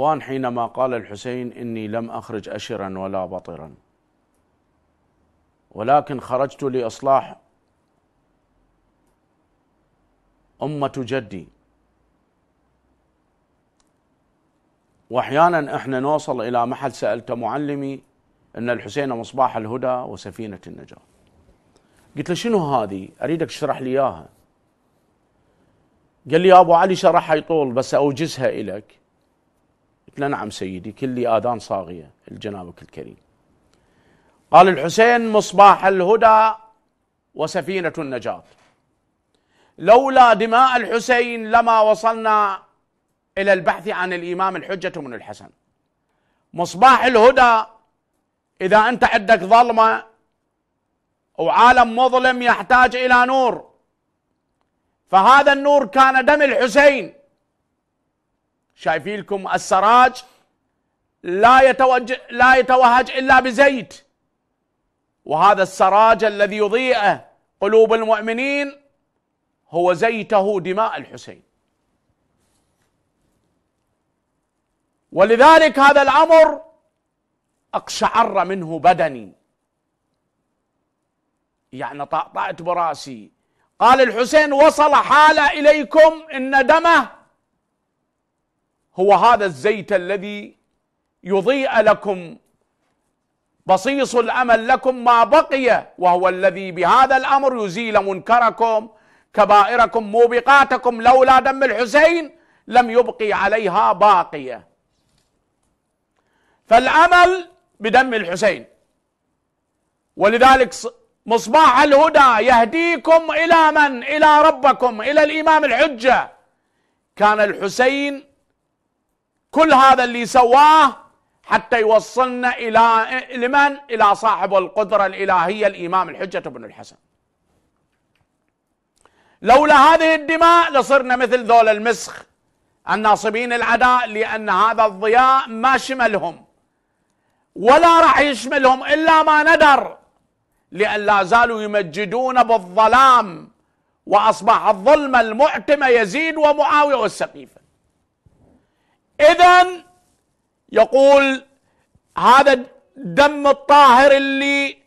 الاخوان حينما قال الحسين اني لم اخرج اشرا ولا بطرا ولكن خرجت لاصلاح امه جدي واحيانا احنا نوصل الى محل سالت معلمي ان الحسين مصباح الهدى وسفينه النجاه. قلت له شنو هذه؟ اريدك تشرح لي اياها. قال لي يا ابو علي شرحها يطول بس اوجزها إليك قلت له نعم سيدي كلي آذان صاغية لجنابك الكريم قال الحسين مصباح الهدى وسفينة النجاة لولا دماء الحسين لما وصلنا إلى البحث عن الإمام الحجة من الحسن مصباح الهدى إذا أنت عندك ظلمة وعالم مظلم يحتاج إلى نور فهذا النور كان دم الحسين شايفين لكم السراج لا يتوجه لا يتوهج الا بزيت وهذا السراج الذي يضيء قلوب المؤمنين هو زيته دماء الحسين ولذلك هذا الامر اقشعر منه بدني يعني طعطعت براسي قال الحسين وصل حال اليكم ان دمه هو هذا الزيت الذي يضيء لكم بصيص الامل لكم ما بقي وهو الذي بهذا الامر يزيل منكركم كبائركم موبقاتكم لولا دم الحسين لم يبقي عليها باقيه فالامل بدم الحسين ولذلك مصباح الهدى يهديكم الى من الى ربكم الى الامام الحجه كان الحسين كل هذا اللي سواه حتى يوصلنا إلى لمن؟ إلى صاحب القدرة الإلهية الإمام الحجة بن الحسن لولا هذه الدماء لصرنا مثل ذول المسخ الناصبين العداء لأن هذا الضياء ما شملهم ولا راح يشملهم إلا ما ندر لأن لا زالوا يمجدون بالظلام وأصبح الظلم المعتمة يزيد ومعاوية والسقيفة إذا يقول هذا الدم الطاهر اللي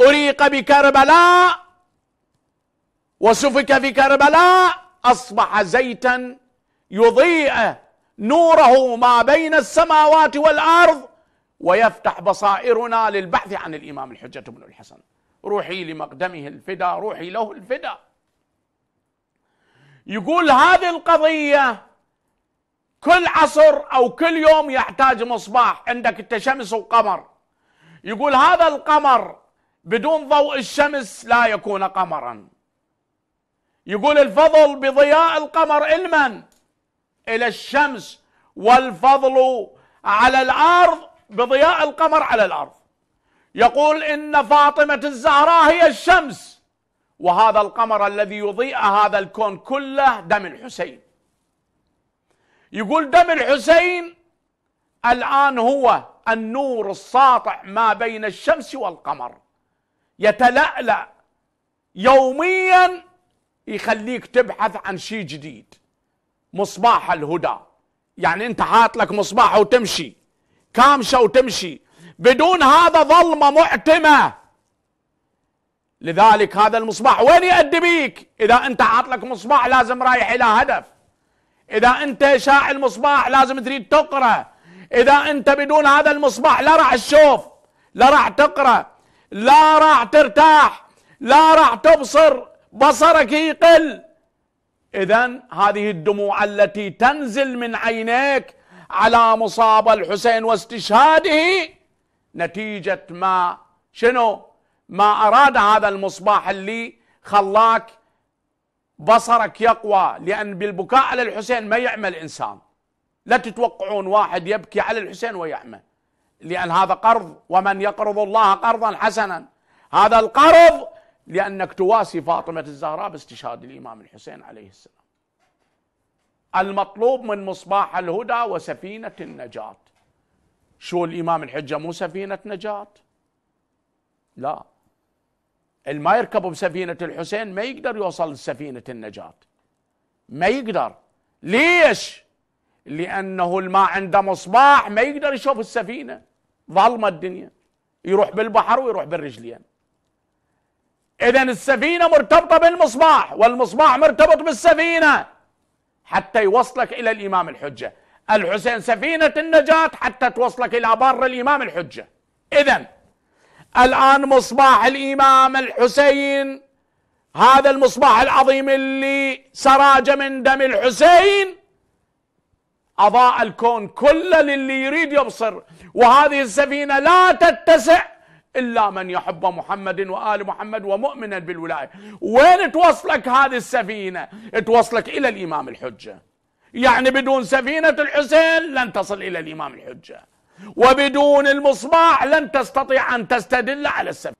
أريق بكربلاء وسفك في كربلاء أصبح زيتا يضيء نوره ما بين السماوات والأرض ويفتح بصائرنا للبحث عن الإمام الحجة بن الحسن روحي لمقدمه الفدا روحي له الفدا يقول هذه القضية كل عصر او كل يوم يحتاج مصباح عندك انت شمس وقمر يقول هذا القمر بدون ضوء الشمس لا يكون قمرا يقول الفضل بضياء القمر المن الى الشمس والفضل على الارض بضياء القمر على الارض يقول ان فاطمه الزهراء هي الشمس وهذا القمر الذي يضيء هذا الكون كله دم الحسين يقول دم الحسين الآن هو النور الساطع ما بين الشمس والقمر يتلألأ يوميا يخليك تبحث عن شيء جديد مصباح الهدى يعني انت حاط لك مصباح وتمشي كامشة وتمشي بدون هذا ظلمة معتمة لذلك هذا المصباح وين يؤدي بيك إذا أنت حاط لك مصباح لازم رايح إلى هدف اذا انت شاعل مصباح لازم تريد تقرا اذا انت بدون هذا المصباح لا راح تشوف لا راح تقرا لا راح ترتاح لا راح تبصر بصرك يقل اذا هذه الدموع التي تنزل من عينيك على مصاب الحسين واستشهاده نتيجه ما شنو ما اراد هذا المصباح اللي خلاك بصرك يقوى لأن بالبكاء على الحسين ما يعمى الإنسان لا تتوقعون واحد يبكي على الحسين ويعمى لأن هذا قرض ومن يقرض الله قرضا حسنا هذا القرض لأنك تواسي فاطمة الزهراء باستشهاد الإمام الحسين عليه السلام المطلوب من مصباح الهدى وسفينة النجاة شو الإمام الحجة مو سفينة نجاة لا اللي ما يركبوا بسفينة الحسين ما يقدر يوصل لسفينة النجاة ما يقدر ليش؟ لأنه اللي ما عنده مصباح ما يقدر يشوف السفينة ظلمة الدنيا يروح بالبحر ويروح بالرجلين إذا السفينة مرتبطة بالمصباح والمصباح مرتبط بالسفينة حتى يوصلك إلى الإمام الحجة الحسين سفينة النجاة حتى توصلك إلى بر الإمام الحجة إذا الآن مصباح الإمام الحسين هذا المصباح العظيم اللي سراج من دم الحسين أضاء الكون كله للي يريد يبصر وهذه السفينة لا تتسع إلا من يحب محمد وآل محمد ومؤمنا بالولاية وين توصلك هذه السفينة توصلك إلى الإمام الحجة يعني بدون سفينة الحسين لن تصل إلى الإمام الحجة وبدون المصباح لن تستطيع أن تستدل على السبب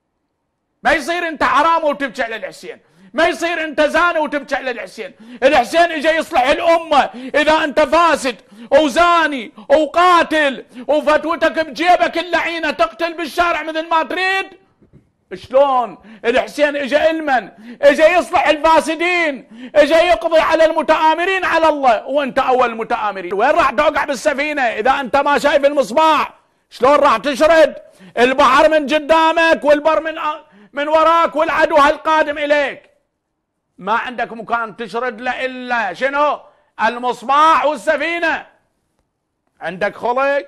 ما يصير أنت حرام وتبكي على الحسين ما يصير انت زاني وتبكي على الحسين الحسين اجى يصلح الامه اذا انت فاسد وزاني وقاتل وفتوتك بجيبك اللعينه تقتل بالشارع مثل ما تريد شلون الحسين اجى المن اجى يصلح الفاسدين اجى يقضي على المتآمرين على الله وانت اول متآمرين وين راح توقع بالسفينة اذا انت ما شايف المصباح شلون راح تشرد البحر من قدامك والبر من من وراك والعدو القادم اليك ما عندك مكان تشرد له الا شنو المصباح والسفينة عندك خلق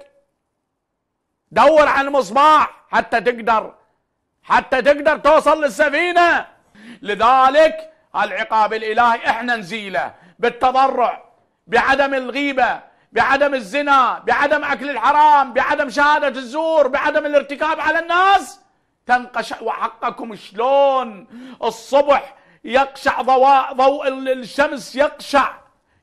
دور على المصباح حتى تقدر حتى تقدر توصل للسفينة لذلك العقاب الإلهي احنا نزيله بالتضرع بعدم الغيبة بعدم الزنا بعدم أكل الحرام بعدم شهادة الزور بعدم الارتكاب على الناس تنقشع وحقكم شلون الصبح يقشع ضوء, ضوء الشمس يقشع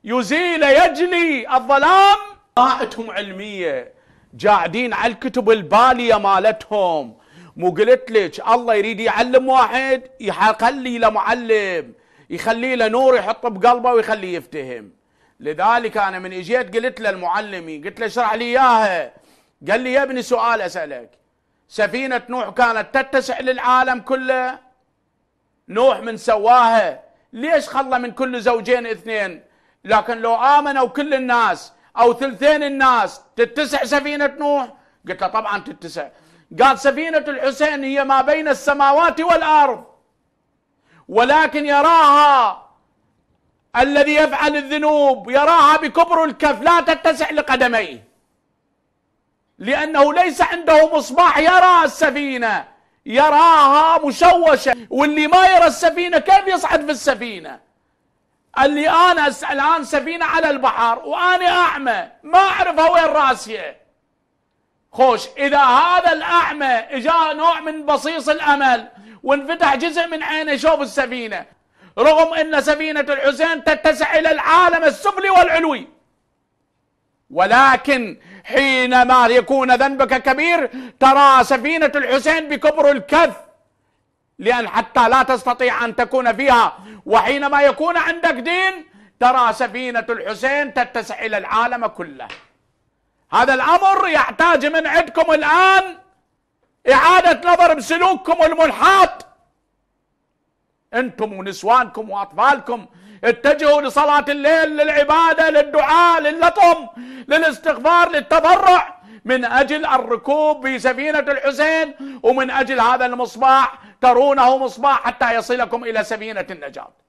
يزيل يجلي الظلام قاعتهم علمية جاعدين على الكتب البالية مالتهم مو قلت لك الله يريد يعلم واحد يخلي له معلم يخلي له نور يحطه بقلبه ويخليه يفتهم لذلك انا من اجيت قلت له المعلمي قلت له اشرح لي اياها قال لي يا ابني سؤال اسالك سفينه نوح كانت تتسع للعالم كله نوح من سواها ليش خلى من كل زوجين اثنين لكن لو امنوا كل الناس او ثلثين الناس تتسع سفينه نوح قلت له طبعا تتسع قال سفينة الحسين هي ما بين السماوات والأرض ولكن يراها الذي يفعل الذنوب يراها بكبر الكف لا تتسع لقدميه لأنه ليس عنده مصباح يرى السفينة يراها مشوشة واللي ما يرى السفينة كيف يصعد في السفينة اللي أنا الآن سفينة على البحر وأنا أعمى ما أعرفها وين راسية خوش إذا هذا الأعمى اجا نوع من بصيص الأمل وانفتح جزء من عينه شوف السفينة رغم أن سفينة الحسين تتسع إلى العالم السفلي والعلوي ولكن حينما يكون ذنبك كبير ترى سفينة الحسين بكبر الكف لأن حتى لا تستطيع أن تكون فيها وحينما يكون عندك دين ترى سفينة الحسين تتسع إلى العالم كله هذا الامر يحتاج من عندكم الان اعاده نظر بسلوككم الملحاط انتم ونسوانكم واطفالكم اتجهوا لصلاه الليل للعباده للدعاء للطم للاستغفار للتضرع من اجل الركوب في سفينه الحسين ومن اجل هذا المصباح ترونه مصباح حتى يصلكم الى سفينه النجاه